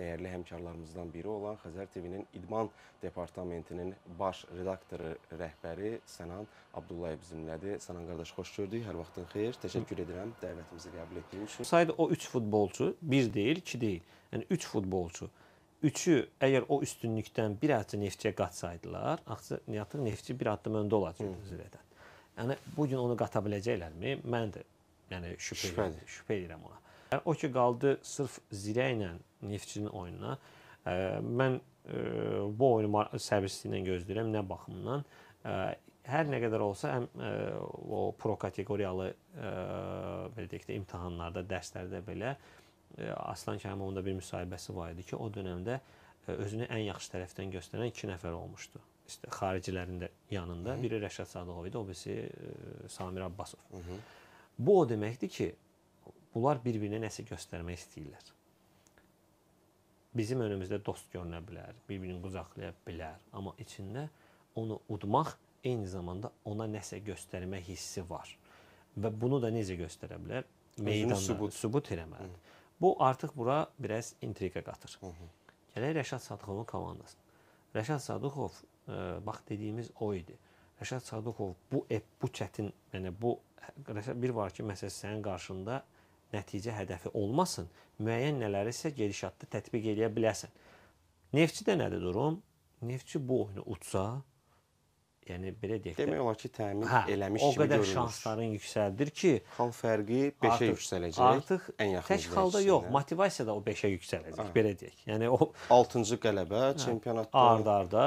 dəyərli həmkarlarımızdan biri olan Xəzər TV-nin İdman departamentinin baş redaktoru, rəhbəri Sənan Abdullayev bizimlədir. Sənan qardaş, xoş gördük. Hər vaxtın xeyir. Təşəkkür edirəm dəvətimizi qəbul etdiyin üçün. Sayda o 3 futbolçu, 1 deyil, 2 deyil. Yəni 3 üç futbolçu. Üçü əgər o üstünlükdən bir adca Neftçiyə qaçsaydılar, artıq Neftçi bir addım öndə olacaqdı Zirədən. Yəni bu gün onu qata biləcəklərmi? Mən də yəni şübhə şübhə edirəm ona. Yəni, o ki qaldı sırf Zirə ilə Neftçinin oyununa. Mən bu oyunu səbirsizliklə gözləyirəm. Nə baxımdan? Hər nə qədər olsa həm o pro kateqoriyalı belə deyək də imtahanlarda, dərslərdə belə Aslan Kərimovun da bir müsahibəsi var idi ki, o dövrdə özünü ən yaxşı tərəfdən göstərən 2 nəfər olmuşdu. İşte xaricilərin də yanında Hı -hı. biri Rəşad Sadıqov idi, o birisi Samir Abbasov. Hı -hı. Bu o deməkdir ki, bunlar bir-birinə nəsə göstərmək istəyirlər bizim önümüzdə dost görünə bilər, bir-birini qucaqlaya bilər, amma içində onu udmaq eyni zamanda ona nəsə göstərmə hissi var. Və bunu da necə göstərə bilər? Meydanda sübut, sübut eləməlidir. Hı. Bu artıq bura biraz intriqa qatır. Hı -hı. Gələk Rəşad Sadıqovun komandasına. Rəşad Sadıqov e, bax dediyimiz o idi. Rəşad Sadıqov bu ep, bu çətin, yəni bu bir var ki, məsəl sənin qarşında nəticə hədəfi olmasın, müəyyən nələri isə gedişatda tətbiq edə biləsən. Neftçidə nədir durum? Neftçi bu oyunu utsa, yəni belə deyək də, demək olar ki, təmin hə, eləmiş kimi görünür. O qədər görülür. şansların yüksəldir ki, xal fərqi 5-ə yüksələcək. Artıq ən yaxın tək xalda yox, motivasiya da o 5-ə yüksələcək, hə. belə deyək. Yəni o 6-cı qələbə hə, çempionatda ard-arda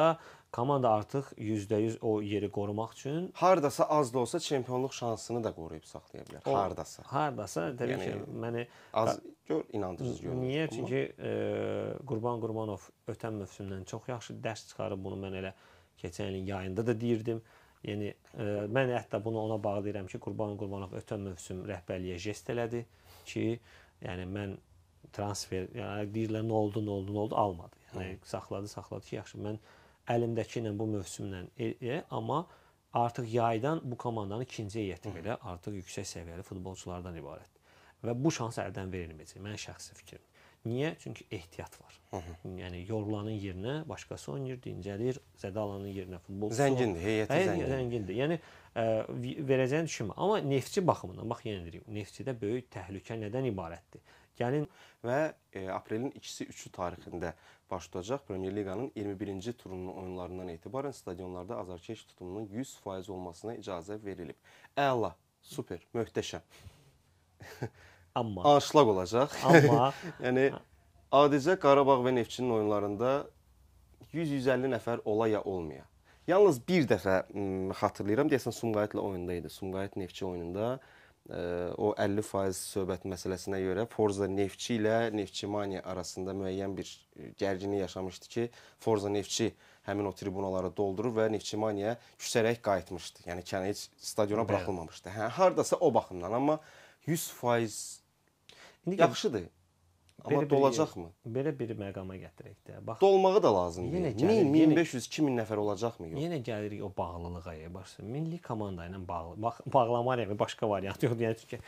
Komanda artıq %100 o yeri qorumaq üçün hardasa az da olsa çempionluq şansını da qoruyub saxlaya bilər. O, hardasa. Hardasa təbii yəni, ki, məni az gör inandırıcı görünür. Niyə? Amma... Çünki e, Qurban Qurbanov ötən mövsümdən çox yaxşı dərs çıxarıb. Bunu mən elə keçən ilin yayında da deyirdim. Yəni e, mən hətta bunu ona bağlayıram ki, Qurban Qurbanov ötən mövsüm rəhbərliyə jest elədi ki, yəni mən transfer, yəni deyirlər nə oldu, nə oldu, nə oldu almadı. Yəni Hı. saxladı, saxladı ki, yaxşı mən əlimdəki ilə bu mövsümlə elə, e, amma artıq yaydan bu komandanın ikinci heyəti belə artıq yüksək səviyyəli futbolçulardan ibarətdir. Və bu şans əldən verilməyəcək. Mənim şəxsi fikrim. Niyə? Çünki ehtiyat var. Hı -hı. Yəni yorulanın yerinə başqası oynayır, dincəlir, zədə alanın yerinə futbolçu. Zəngindir, heyəti Həy, zəngindir. Zəngindir. Yəni ə, e, verəcəyini düşünmə. Amma neftçi baxımından bax yenə deyirəm, neftçidə böyük təhlükə nədən ibarətdir? Gəlin və e, aprelin 2-si 3-ü tarixində baş tutacaq. Premyer Liqanın 21-ci turunun oyunlarından etibarən stadionlarda azarkeş tutumunun 100% olmasına icazə verilib. Əla, super, möhtəşəm. Amma anşlaq olacaq. Amma yəni adicə Qarabağ və Neftçinin oyunlarında 100-150 nəfər ola ya olmaya. Yalnız bir dəfə xatırlayıram, deyəsən Sumqayıtla oyunda idi. Sumqayıt Neftçi oyununda o 50% söhbət məsələsinə görə Forza Neftçi ilə Neftçimani arasında müəyyən bir e, gərginlik yaşamışdı ki, Forza Neftçi həmin o tribunaları doldurub və Neftçimaniyə küsərək qayıtmışdı. Yəni kənə heç stadiona buraxılmamışdı. Hə, hardasa o baxımdan, amma 100% İndi yaxşıdır. Amma belə dolacaqmı? Belə bir məqama gətirək də. Bax. Dolmağı da lazımdır. Yenə gəlir, 1000, 1500, 2000 nəfər olacaqmı yox? Yenə gəlirik o bağlılığa. Başsa milli komanda ilə bağlı. Bax bağlama yəni başqa variant yoxdur. Yəni ki,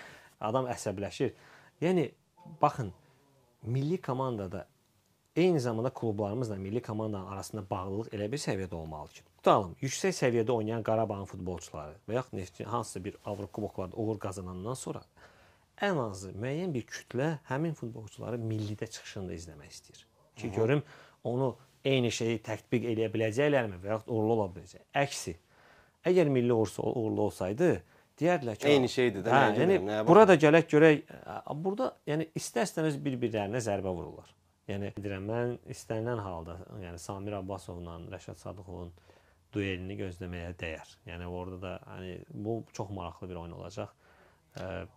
adam əsəbləşir. Yəni baxın, milli komandada eyni zamanda klublarımızla milli komandanın arasında bağlılıq elə bir səviyyədə olmalı ki, tutalım, yüksək səviyyədə oynayan Qarabağın futbolçuları və yaxud Neftçi hansısa bir Avropa kuboklarında uğur qazanandan sonra ən azı müəyyən bir kütlə həmin futbolçuları millidə çıxışında izləmək istəyir. Ki görüm onu eyni şeyi tətbiq edə biləcəklərmi və yaxud uğurlu ola biləcək. Əksi. Əgər milli olsa uğurlu olsaydı, deyərdilər ki, eyni şeydir də. Hə, yəni bilmə, burada gələk görək, burada yəni istər-istəməz bir-birlərinə zərbə vururlar. Yəni deyirəm mən istənilən halda, yəni Samir Abbasovla Rəşad Sadıqovun duelini gözləməyə dəyər. Yəni orada da hani bu çox maraqlı bir oyun olacaq.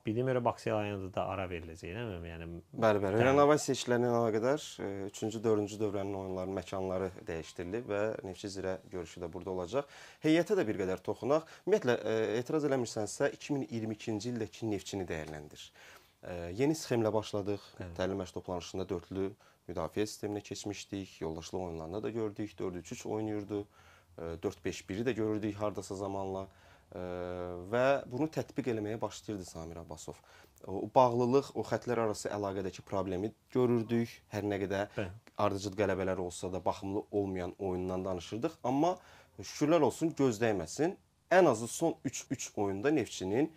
Bildiyim görə Baksiyalanın da ara veriləcək, eləmi? Yəni Bəli, bəli. Renovasiya işlərinə əlaqədar 3-cü, e, 4-cü dövrənin oyunlarının məkanları dəyişdirilib və Neftçi Zirə görüşü də burada olacaq. Heyətə də bir qədər toxunaq. Ümumiyyətlə e, etiraz eləmirsənsə 2022-ci ildəki Neftçini dəyərləndir. E, yeni sxemlə başladıq. Bəli. Təlim məşq toplanışında dördlü müdafiə sisteminə keçmişdik. Yoldaşlıq oyunlarında da gördük. 4-3-3 oynayırdı. 4-5-1-i də görürdük hardasa zamanla və bunu tətbiq eləməyə başlayırdı Samir Abbasov. O bağlılıq, o xətlər arası əlaqədəki problemi görürdük. Hər nə qədər Bə. ardıcıl qələbələr olsa da baxımlı olmayan oyundan danışırdıq, amma şükürlər olsun göz dəyməsin. Ən azı son 3-3 oyunda Neftçinin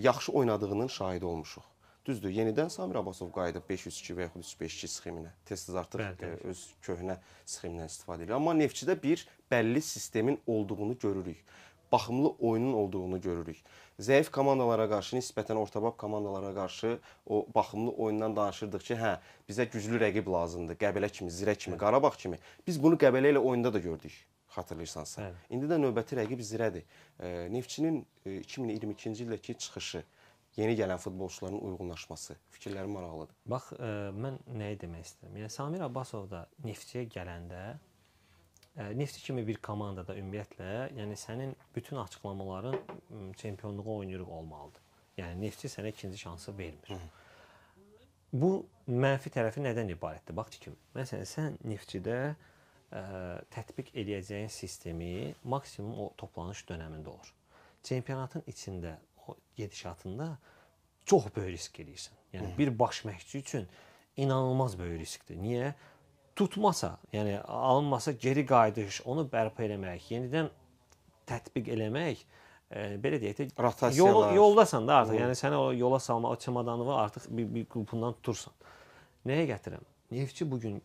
yaxşı oynadığının şahidi olmuşuq. Düzdür, yenidən Samir Abbasov qayıdıb 5-3-2 və yaxud 3-5-2 sxeminə. Tez-tez artıq Bəli. öz köhnə sxemindən istifadə edir. Amma Neftçidə bir bəlli sistemin olduğunu görürük baxımlı oyunun olduğunu görürük. Zəif komandalara qarşı, nisbətən ortabab komandalara qarşı o baxımlı oyundan danışırdıq ki, hə, bizə güclü rəqib lazımdır. Qəbələ kimi, Zirə kimi, Qarabağ kimi. Biz bunu Qəbələ ilə oyunda da gördük xatırlayırsansa. Hə. İndi də növbəti rəqib Zirədir. E, Neftçinin e, 2022-ci ildəki çıxışı, yeni gələn futbolçuların uyğunlaşması fikirlərim maraqlıdır. Bax, e, mən nəyi demək istəyirəm? Yəni Samir Abbasov da Neftçiyə gələndə Nefti kimi bir komandada ümumiyyətlə, yəni sənin bütün açıqlamaların çempionluğa oynayırıq olmalıdır. Yəni Nefti sənə ikinci şansı vermir. Hı. Bu mənfi tərəfi nədən ibarətdir? Bax kimi. Məsələn, sən Neftçidə ə, tətbiq eləyəcəyin sistemi maksimum o toplanış dövründə olur. Çempionatın içində o gedişatında çox böyük risk eləyirsən. Yəni bir baş məşqçi üçün inanılmaz böyük riskdir. Niyə? tutmasa, yəni alınmasa geri qayıdış, onu bərpa eləmək, yenidən tətbiq eləmək e, belə deyək də rotasiyalar. Yol, yoldasan da artıq. Hı. Yəni səni o yola salma, o çamadanı var, artıq bir, bir qrupundan tutursan. Nəyə gətirəm? Neftçi bu gün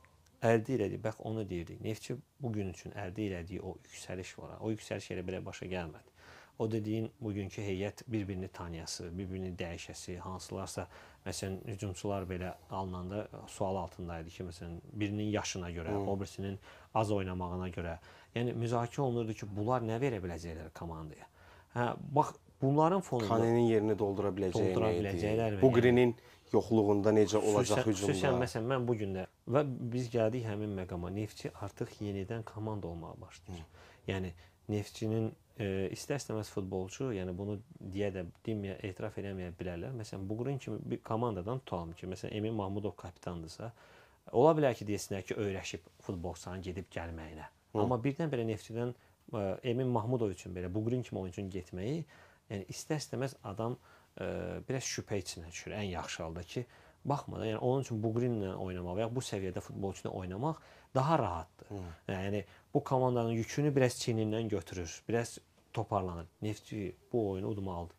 əldə elədi. Bax onu deyirdik. Neftçi bu gün üçün əldə elədiyi o yüksəliş var. O yüksəliş elə belə başa gəlmədi o dediyin bugünkü heyət bir-birini tanıyası, bir-birini dəyişəsi, hansılarsa məsələn hücumçular belə alınanda sual altındaydı ki, məsələn birinin yaşına görə, hmm. o birisinin az oynamağına görə. Yəni müzakirə olunurdu ki, bunlar nə verə biləcəklər komandaya. Hə, bax bunların fonunda Kanenin yerini doldura biləcəyi doldura biləcəklər. Bu Grinin yəni yoxluğunda necə olacaq xüsusən, hücumda? Xüsusən məsələn mən bu gündə və biz gəldik həmin məqama. Neftçi artıq yenidən komanda olmağa başlayır. Hı. Hmm. Yəni Neftçinin e, istər-istəməz futbolçu, yəni bunu deyə də deməyə, etiraf eləməyə bilərlər. Məsələn, Buğrin kimi bir komandadan tutalım ki, məsələn, Emin Mahmudov kapitandırsa, ola bilər ki, desinlər ki, öyrəşib futbolçunun gedib gəlməyinə. Hı. Amma birdən belə Neftidən e, Emin Mahmudov üçün belə Buğrin kimi oyunçunun getməyi, yəni istər-istəməz adam e, biraz şübhə içinə düşür ən yaxşı halda ki, e, baxmadan, yəni onun üçün Buqrinlə oynamaq və ya bu səviyyədə futbolçu ilə oynamaq daha rahatdır. Hı. Hə, yəni bu komandanın yükünü biraz çiynindən götürür, biraz toparlanır. Neftçi bu oyunu udmalıdır.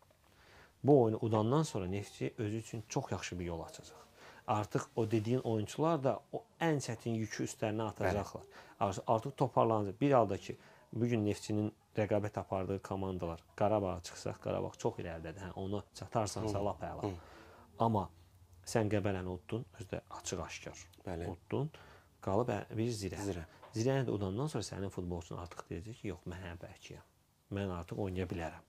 Bu oyunu udandan sonra Neftçi özü üçün çox yaxşı bir yol açacaq. Artıq o dediyin oyunçular da o ən çətin yükü üstlərinə atacaqlar. Bəli. Artıq toparlanacaq. Bir halda ki, bu gün Neftçinin rəqabət apardığı komandalar Qarabağa çıxsaq, Qarabağ çox irəlidədir. Hə, ona çatarsansa lap əla. Amma sən Qəbələni utdun, özü də açıq-aşkar. Bəli. Utdun. Qalıb bir zirə. Zirə. Zirəni də udandan sonra sənin futbolçun artıq deyəcək ki, yox, mən həm bəlkiyəm. Mən artıq oynaya bilərəm.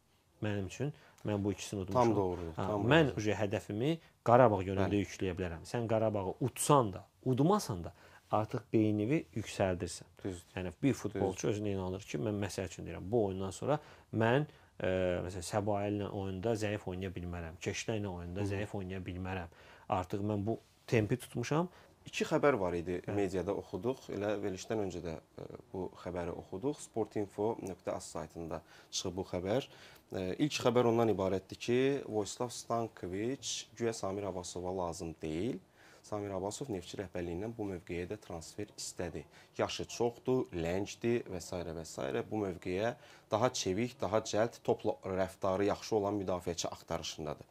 Mənim üçün mən bu ikisini udmuşam. Tam doğrudur. Ha, tam mən uje hədəfimi Qarabağ yönündə yükləyə bilərəm. Sən Qarabağı utsan da, udmasan da artıq beynivi yüksəldirsən. Düzdür. Yəni bir futbolçu Düzdür. özünə inanır ki, mən məsəl üçün deyirəm, bu oyundan sonra mən ə, e, məsələn Səbail ilə oyunda zəif oynaya bilmərəm, Keşlə ilə oyunda Hı -hı. zəif oynaya bilmərəm artıq mən bu tempi tutmuşam. İki xəbər var idi Hə. mediada oxuduq. Elə verilişdən öncə də e, bu xəbəri oxuduq. sportinfo.az saytında çıxıb bu xəbər. E, İlk xəbər ondan ibarətdir ki, Voyslav Stankoviç güya Samir Abbasova lazım deyil. Samir Abbasov Neftçi rəhbərliyindən bu mövqeyə də transfer istədi. Yaşı çoxdur, ləngdir və s. və s. bu mövqeyə daha çevik, daha cəld topla rəftarı yaxşı olan müdafiəçi axtarışındadır.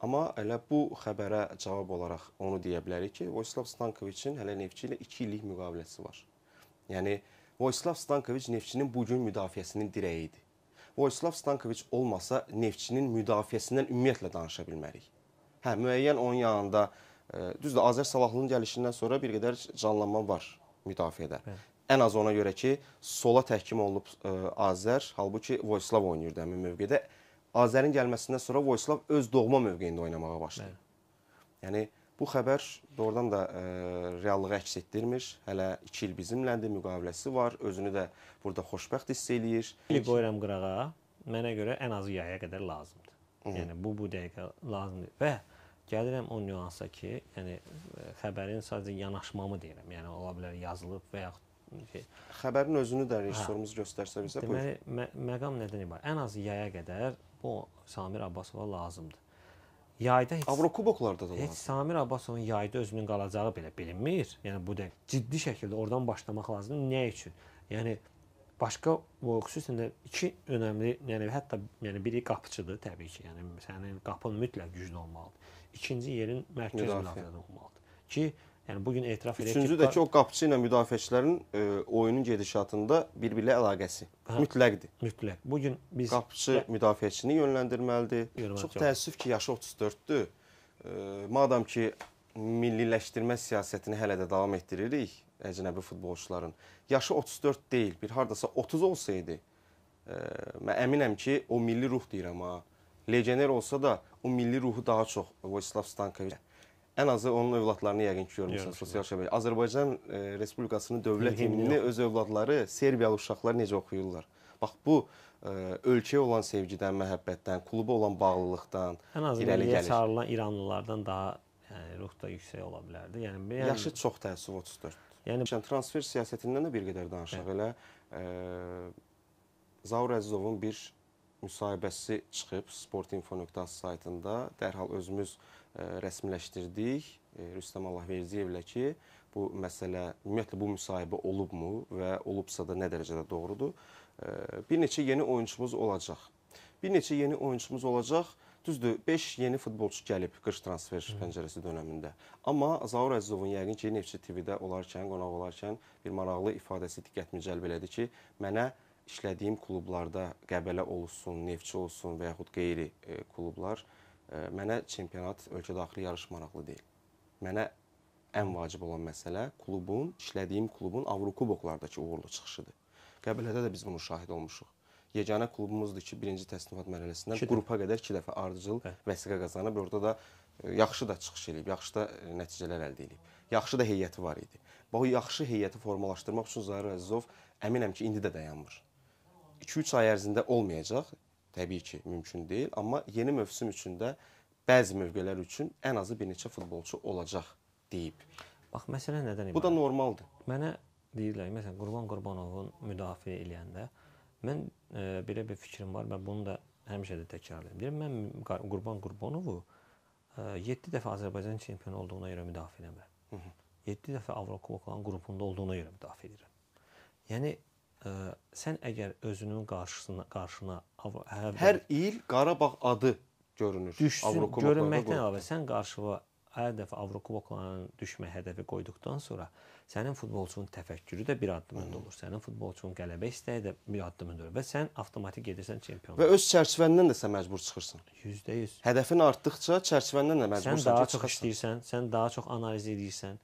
Amma elə bu xəbərə cavab olaraq onu deyə bilərik ki, Voislav Stankoviçin hələ Neftçi ilə 2 illik müqaviləsi var. Yəni Voislav Stankoviç Neftçinin bu gün müdafiəsinin dirəyi idi. Voislav Stankoviç olmasa Neftçinin müdafiəsindən ümumiyyətlə danışa bilmərik. Hə, müəyyən onun yanında e, düzdür, Azər Salahlının gəlişindən sonra bir qədər canlanma var müdafiədə. Hə. Ən az ona görə ki, sola təhkim olunub e, Azər, halbuki Voislav oynayırdı həmin mövqedə. Azərin gəlməsindən sonra Voyslav öz doğma mövqeyində oynamağa başladı. Bəli. Yəni bu xəbər doğrudan da e, reallığı əks etdirmir. Hələ 2 il bizimlədir, müqaviləsi var, özünü də burada xoşbəxt hiss eləyir. İli qoyuram qırağa. Mənə görə ən azı yaya qədər lazımdır. Hı. Yəni bu bu dəqiqə lazımdır və gəlirəm o nüansa ki, yəni e, xəbərin sadəcə yanaşmamı deyirəm. Yəni ola bilər yazılıb və yaxud şey. Xəbərin özünü də hə. rejissorumuz göstərsə bizə. Deməli, mə məqam nədən ibarət? Ən az yaya qədər bu Samir Abbasova lazımdır. Yayda heç Avrokuboklarda da heç lazım. Samir Abbasovun yayda özünün qalacağı belə bilinmir. Yəni bu da ciddi şəkildə oradan başlamaq lazımdır. Nə üçün? Yəni başqa xüsusən də iki önəmli, yəni hətta yəni biri qapıçıdır təbii ki. Yəni sənin qapın mütləq güclü olmalıdır. İkinci yerin mərkəz müdafiədə olmalıdır ki, Yəni bugün etiraf edək ki, üçüncü də ki, o qapıçı ilə müdafiəçilərin e, oyunun gedişatında bir-birinə əlaqəsi hə, mütləqdir. Mütləq. Bu gün biz qapıçı hə. müdafiəçini yönləndirməlidir. Yönləndir, Çox təəssüf ki, yaşı 34-dür. E, madam ki, milliləşdirmə siyasətini hələ də davam etdiririk əcnəbi futbolçuların. Yaşı 34 deyil, bir hardasa 30 olsaydı, e, mən əminəm ki, o milli ruh deyirəm ha. Legioner olsa da o milli ruhu daha çox Vojislav Stankoviç ən azı onun övladlarını yəqin ki görmüsən sosial şəbəkədə. Azərbaycan e, Respublikasının dövlət himnini öz övladları, Serbiyalı uşaqlar necə oxuyurlar? Bax bu ə, e, ölkəyə olan sevgidən, məhəbbətdən, kluba olan bağlılıqdan ən azı irəli çağırılan İranlılardan daha yəni ruh da yüksək ola bilərdi. Yəni, yəni yaşı çox təəssüf 34. Yəni transfer siyasətindən də bir qədər danışaq elə. Ə, e, Zaur Əzizovun bir müsahibəsi çıxıb sportinfo.az saytında. Dərhal özümüz e, rəsmiləşdirdik e, Rüstəm Allahverziyevlə ki, bu məsələ ümumiyyətlə bu müsahibə olubmu və olubsa da nə dərəcədə doğrudur? E, bir neçə yeni oyunçumuz olacaq. Bir neçə yeni oyunçumuz olacaq. Düzdür, 5 yeni futbolçu gəlib qış transfer pəncərəsi dönəmində. Amma Zaur Əzizovun yəqin ki, Neftçi TV-də olarkən, qonaq olarkən bir maraqlı ifadəsi diqqətimi cəlb elədi ki, mənə e, işlədiyim klublarda Qəbələ olsun, Neftçi olsun və yaxud qeyri e, klublar e, mənə çempionat ölkə daxili yarış maraqlı deyil. Mənə ən vacib olan məsələ klubun, işlədiyim klubun Avrokuboklardakı uğurlu çıxışıdır. Qəbələdə də biz bunu şahid olmuşuq. Yeganə klubumuzdur ki, birinci təsnifat mərhələsindən İkidir. qrupa qədər 2 dəfə ardıcıl Hə. vəsiqə qazanıb, orada da e, yaxşı da çıxış eləyib, yaxşı da nəticələr əldə eləyib. Yaxşı da heyəti var idi. Bu yaxşı heyəti formalaşdırmaq üçün Zahir Əzizov əminəm ki, indi də dayanmır. 2-3 ay ərzində olmayacaq. Təbii ki, mümkün deyil, amma yeni mövsüm üçün də bəzi mövqelər üçün ən azı bir neçə futbolçu olacaq deyib. Bax, məsələ nədən ibarət? Bu da normaldır. Mənə deyirlər, məsələn, Qurban Qurbanovun müdafiə eləyəndə mən e, belə bir fikrim var və bunu da həmişə də təkrarlayıram. Deyirəm, mən Qurban Qurbanovu e, 7 dəfə Azərbaycan çempionu olduğuna görə müdafiə eləmirəm. 7 dəfə Avrokubokların qrupunda olduğuna görə müdafiə edirəm. Yəni ə, sən əgər özünün qarşısına qarşına hər, hər il Qarabağ adı görünür. Düşsün, görünməkdən əlavə sən qarşıva hər dəfə Avrokubokların düşmə hədəfi qoyduqdan sonra sənin futbolçunun təfəkkürü də bir addım öndə olur. Sənin futbolçunun qələbə istəyi də bir addım öndə olur və sən avtomatik gedirsən çempionluğa. Və öz çərçivəndən də sən məcbur çıxırsan. 100%. Hədəfin artdıqca çərçivəndən də məcbursan. Sən daha çox işləyirsən, sən daha çox analiz edirsən.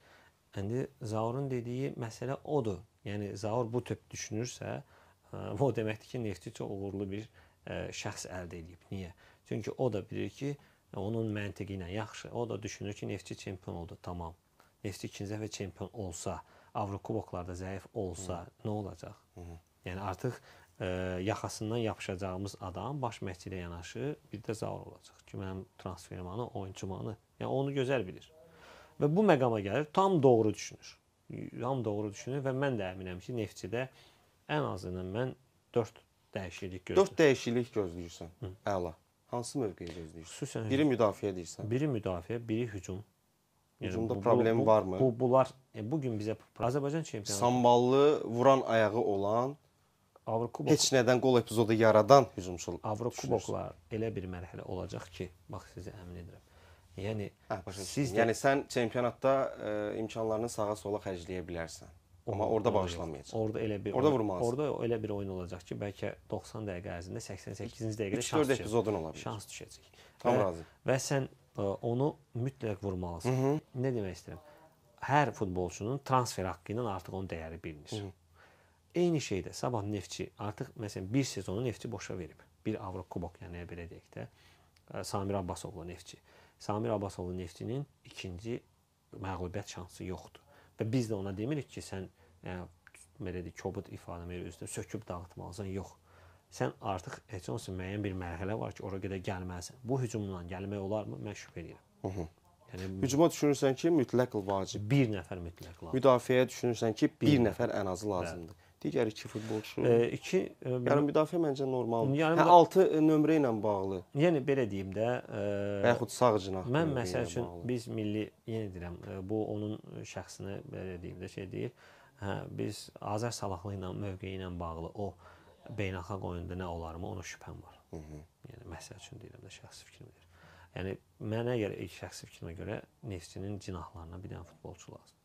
İndi Zaurun dediyi məsələ odur. Yəni Zaur bu tip düşünürsə, e, o deməkdir ki, Neftçi uğurlu bir e, şəxs əldə edib. Niyə? Çünki o da bilir ki, onun məntiqi ilə yaxşı. O da düşünür ki, Neftçi çempion oldu, tamam. Neftçi ikinci dəfə çempion olsa, Avrokuboklarda zəif olsa Hı. nə olacaq? Hı. Yəni artıq ə, e, yaxasından yapışacağımız adam baş məşqçi ilə yanaşı bir də Zaur olacaq ki, mənim transfermanı, oyunçumanı. Yəni onu gözəl bilir və bu məqama gəlir, tam doğru düşünür. Tam doğru düşünür və mən də əminəm ki, Neftçidə ən azından mən 4 dəyişiklik gözləyirəm. 4 dəyişiklik gözləyirsən. Hı. Əla. Hansı mövqeyi gözləyirsən? Xüsusən biri müdafiə deyirsən. Biri müdafiə, biri hücum. Yəni, Hücumda bu, problem bu, varmı? Bu bunlar e, bu gün bizə Azərbaycan çempionatı samballı vuran ayağı olan Avrokubok heç nədən qol epizodu yaradan hücumçu Avrokuboklar elə bir mərhələ olacaq ki, bax sizə əmin edirəm. Yəni hə, başa düşdüm. Yəni, yəni sən çempionatda ə, e, imkanlarını sağa sola xərcləyə bilərsən. Amma orada bağışlanmayacaq. Orada elə bir orada vurmalısan. Orada elə bir oyun olacaq ki, bəlkə 90 dəqiqə ərzində 88-ci dəqiqədə şans düşəcək. epizodun ola bilər. Şans düşəcək. Tam razı. Və sən ə, e, onu mütləq vurmalısan. Hı -hı. Nə demək istəyirəm? Hər futbolçunun transfer haqqı ilə artıq onun dəyəri bilinir. Hı -hı. Eyni şeydə sabah Neftçi artıq məsələn bir sezonu Neftçi boşa verib. Bir Avrokubok, yəni belə deyək də. E, Samir Abbasovlu Neftçi. Hı Samir Abbasovun neftçinin ikinci məğlubiyyət şansı yoxdur. Və biz də ona demirik ki, sən e, belə deyək, kobud ifadə verir üstünə söküb dağıtmalısan. Yox. Sən artıq heç olmasa müəyyən bir mərhələ var ki, ora qədər gəlməlisən. Bu hücumla gəlmək olarmı? Mən şübhə edirəm. Hı -hı. Yəni hücuma düşünürsən ki, mütləq vacib bir nəfər mütləq lazımdır. Müdafiəyə düşünürsən ki, bir, bir nəfər ən azı lazımdır. Bəli digər yəni iki futbolçu. E, iki e, yəni müdafiə məncə normaldır. Yəni hə, 6 nömrə ilə bağlı. Yəni belə deyim də, e, yaxud sağ cinah. Mən məsəl üçün bağlı. biz milli yenə deyirəm, e, bu onun şəxsini belə deyim də şey deyil. Hə, biz Azər Salahlı ilə mövqeyi ilə bağlı o beynəlxalq oyunda nə olarmı, ona şübhəm var. Hı -hı. Yəni məsəl üçün deyirəm də şəxsi fikrimdir. Yəni mənə görə e, şəxsi fikrimə görə Neftçinin cinahlarına bir dənə futbolçu lazımdır.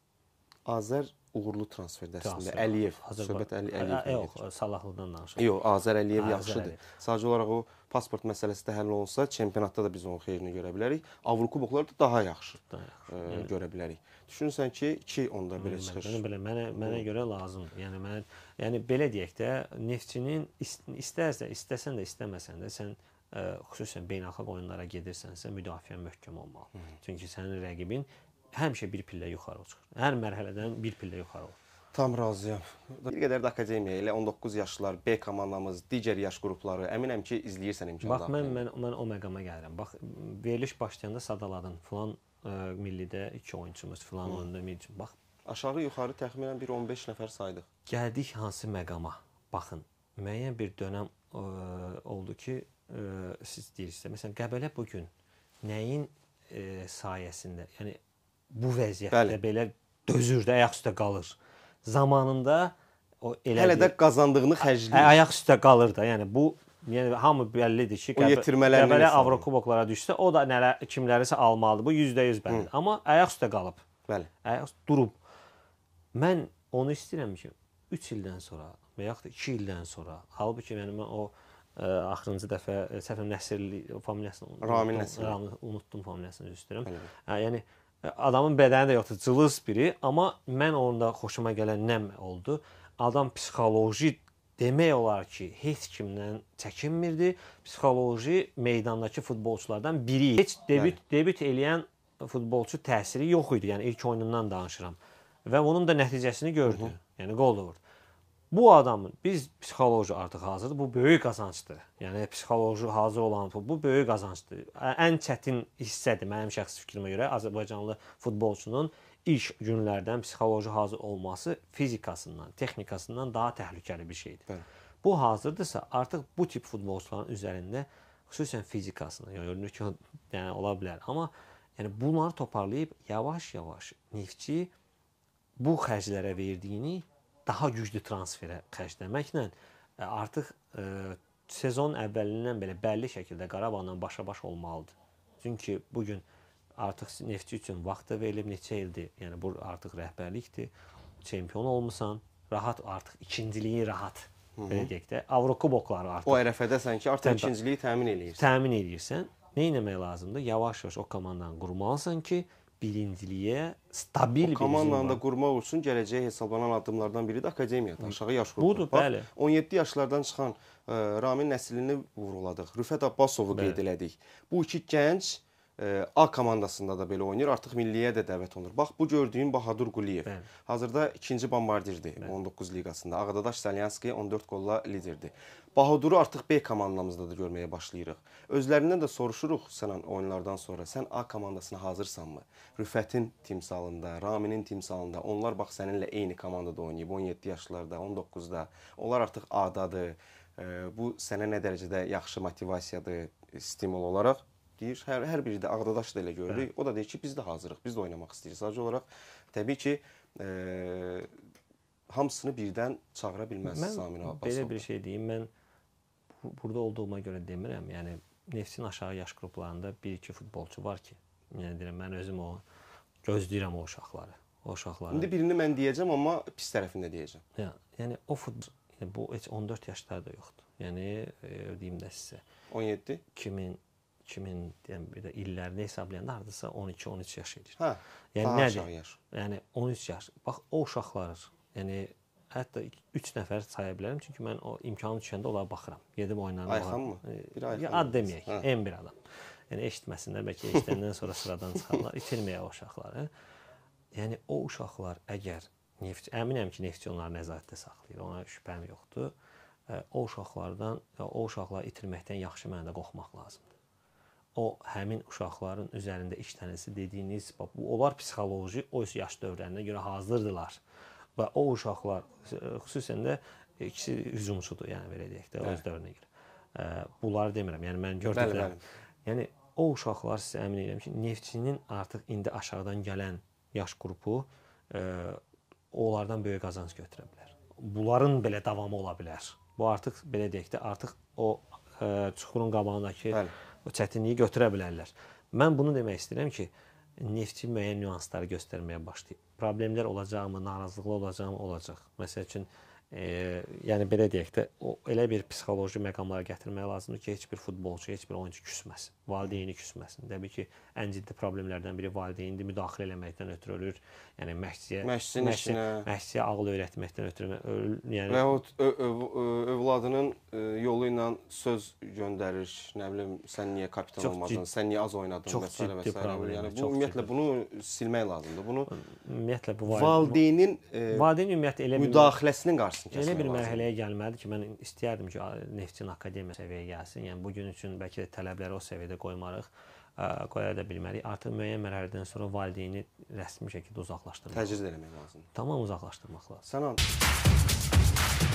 Azər uğurlu transferdə əslində. Əliyev, söhbət Əli Əliyev. Yox, Salahlıdan danışırıq. Yox, Azər Əliyev yaxşıdır. Sadəcə olaraq o pasport məsələsi də həll olunsa, çempionatda da biz onun xeyrini görə bilərik. Avrokuboklarda da daha yaxşı e, görə bilərik. Düşünürsən ki, 2 onda belə çıxır. Mənə belə mənə mənə görə lazımdır. Yəni mən yəni belə deyək də, Neftçinin istərsə, istəsən də, istəməsən də sən e, xüsusən beynəlxalq oyunlara gedirsənsə müdafiə möhkəm olmalı. Çünki sənin rəqibin həmişə bir pillə yuxarı çıxır. Hər mərhələdən bir pillə yuxarı olur. Tam razıyam. Bir qədər də akademiya elə 19 yaşlılar, B komandamız, digər yaş qrupları əminəm ki, izləyirsən imkanlar. Bax mən mən mən o məqama gəlirəm. Bax veriliş başlayanda sadaladın. Falan ə, e, millidə 2 oyunçumuz, falan oyunda milçum. Bax aşağı yuxarı təxminən bir 15 nəfər saydıq. Gəldik hansı məqama? Baxın, müəyyən bir dönəm ə, e, oldu ki, ə, e, siz deyirsə, məsələn Qəbələ bu gün nəyin ə, sayəsində, yəni bu vəziyyətdə Bəli. belə dözür də, ayaq üstə qalır. Zamanında o elə hələ də qazandığını xərcləyir. Hə, ayaq üstə qalır da. Yəni bu yəni hamı bəllidir ki, Qəbələ Avrokuboklara düşsə, o da nələ kimlərisə almalıdır. Bu 100% bəllidir. Hı. Amma ayaq üstə qalıb. Bəli. Ayaq durub. Mən onu istəyirəm ki, 3 ildən sonra və yaxud da 2 ildən sonra, halbuki yəni mən o ə, e, axırıncı dəfə e, səhvən Nəsirli familiyasını Ramin Nəsir. Ramin unutdum familiyasını üzr istəyirəm. Hə, yəni Adamın bədəni də yoxdur, cılız biri, amma mən onda xoşuma gələn nə oldu? Adam psixoloji demək olar ki, heç kimdən çəkinmirdi. Psixoloji meydandakı futbolçulardan biri idi. Heç debüt Bəli. debüt eləyən futbolçu təsiri yox idi. Yəni ilk oyunundan danışıram. Və onun da nəticəsini gördü. Hı -hı. Yəni qol da vurdu. Bu adamın biz psixoloji artıq hazırdır. Bu böyük qazancdır. Yəni psixoloji hazır olan pul bu böyük qazancdır. Ən çətin hissədir mənim şəxsi fikrimə görə Azərbaycanlı futbolçunun iş günlərdən psixoloji hazır olması fizikasından, texnikasından daha təhlükəli bir şeydir. Bəli. Bu hazırdırsa, artıq bu tip futbolçuların üzərində xüsusən fizikasını yəni görünür ki, yəni ola bilər. Amma yəni bunları toparlayıb yavaş-yavaş Neftçi bu xərclərə verdiyini daha güclü transferə xərcləməklə e, artıq ə, e, sezon əvvəlindən belə bəlli şəkildə Qarabağla başa-baş olmalıdır. Çünki bu gün artıq Neftçi üçün vaxt da verilib neçə ildir. Yəni bu artıq rəhbərlikdir. Çempion olmusan, rahat artıq ikinciliyi rahat belə deyək də, Avrokubokları artıq. O ərəfədə sən ki artıq ikinciliyi təmin eləyirsən. Təmin eləyirsən. Nə etmək lazımdır? Yavaş-yavaş o komandanı qurmalısan ki, birinciliyə stabil o komandanı da qurmaq üçün gələcəyə hesablanan addımlardan biri də akademiyadır. Aşağı yaş qrupu. Budur, Bax, bəli. 17 yaşlardan çıxan ə, e, Ramin Nəslini vurğuladıq. Rüfət Abbasovu qeyd elədik. Bu iki gənc A komandasında da belə oynayır. Artıq milliyə də dəvət olunur. Bax bu gördüyün Bahadur Quliyev. Bəli. Hazırda ikinci bombardirdir Bəli. 19 liqasında. Ağdadaş Salyanski 14 qolla liderdir. Bahaduru artıq B komandamızda da görməyə başlayırıq. Özlərindən də soruşuruq sənin oyunlardan sonra sən A komandasına hazırsanmı? Rüfətin timsalında, Raminin timsalında onlar bax səninlə eyni komandada oynayıb 17 yaşlarda, 19-da. Onlar artıq A-dadır. Bu sənə nə dərəcədə yaxşı motivasiyadır stimul olaraq? deyir, hər, hər biri də Ağdadaşı da elə gördük. Hə. O da deyir ki, biz də hazırıq, biz də oynamaq istəyirik. Sadəcə olaraq təbii ki, e, hamısını birdən çağıra bilməz Samir Abbasov. Belə bir şey deyim, mən burada olduğuma görə demirəm. Yəni Neftin aşağı yaş qruplarında 1-2 futbolçu var ki, yəni deyirəm mən özüm o gözləyirəm o uşaqları. O uşaqları. İndi birini mən deyəcəm, amma pis tərəfində deyəcəm. Hə, yəni o futbol yəni, bu heç 14 yaşlarda da yoxdur. Yəni e, deyim də sizə 17 2000 2000 yəni bir də illərini hesablayanda hardasa 12-13 yaş edir. Hə. Yəni nədir? Yaş. Yəni 13 yaş. Bax o uşaqlar, yəni hətta 3 nəfər saya bilərəm çünki mən o imkanı düşəndə onlara baxıram. Gedib oynanıram. Ayxanmı? E, bir ayxan. Ya ad deməyək, hə. en bir adam. Yəni eşitməsinlər, bəlkə eşidəndən sonra sıradan çıxarlar, itirməyə o uşaqları. Yəni o uşaqlar əgər neft əminəm ki, neftçi onları nəzarətdə saxlayır. Ona şübhəm yoxdur. E, o uşaqlardan, o uşaqları itirməkdən yaxşı mənə də qorxmaq lazımdır o həmin uşaqların üzərində işlənilsi dediyiniz bu onlar psixoloji o yaş dövrlərinə görə hazırdırlar və o uşaqlar xüsusən də ikisi hücumçudur, yəni belə deyək də, öz dövrünə görə. Bunları demirəm, yəni mən gördüklərim. Yəni o uşaqlar sizə əmin edirəm ki, neftçinin artıq indi aşağıdan gələn yaş qrupu onlardan böyük qazanc götürə bilər. Bunların belə davamı ola bilər. Bu artıq belə deyək də, artıq o çuxurun qabağındakı Bəli o çətinliyi götürə bilərlər. Mən bunu demək istəyirəm ki, neftçi müəyyən nüansları göstərməyə başlayıb. Problemlər olacaqmı, narazılıqlar olacaqmı, olacaq. Məsəl üçün E, yəni belə deyək də, o elə bir psixoloji məqamlara gətirmək lazımdır ki, heç bir futbolçu, heç bir oyunçu küsməsin, valideyni küsməsin. Təbii ki, ən ciddi problemlərdən biri valideyndir, müdaxilə eləməkdən ötürü ölür. Yəni məşqçiyə məşqçinin işinə, məşqçiyə ağıl öyrətməkdən ötürü öl, yəni və o övladının e, yolu ilə söz göndərir. Nə bilim, sən niyə kapitan çox olmadın, ciddi, sən niyə az oynadın və s. və s. Yəni, yəni bu ümumiyyətlə ciddi. bunu silmək lazımdır. Bunu ümumiyyətlə bu valideynin e, valideynin ümumiyyətlə elə müdaxiləsinin qarşısında Elə bir lazım. mərhələyə gəlməlidir ki, mən istəyərdim ki, neftin akademiya səviyyəyə gəlsin. Yəni bu gün üçün bəlkə də tələbləri o səviyyədə qoymarıq qoya da bilmərik. Artıq müəyyən mərhələdən sonra valideyni rəsmi şəkildə uzaqlaşdırmaq. Təcrid eləmək lazımdır. Tamam uzaqlaşdırmaq lazımdır. Sənan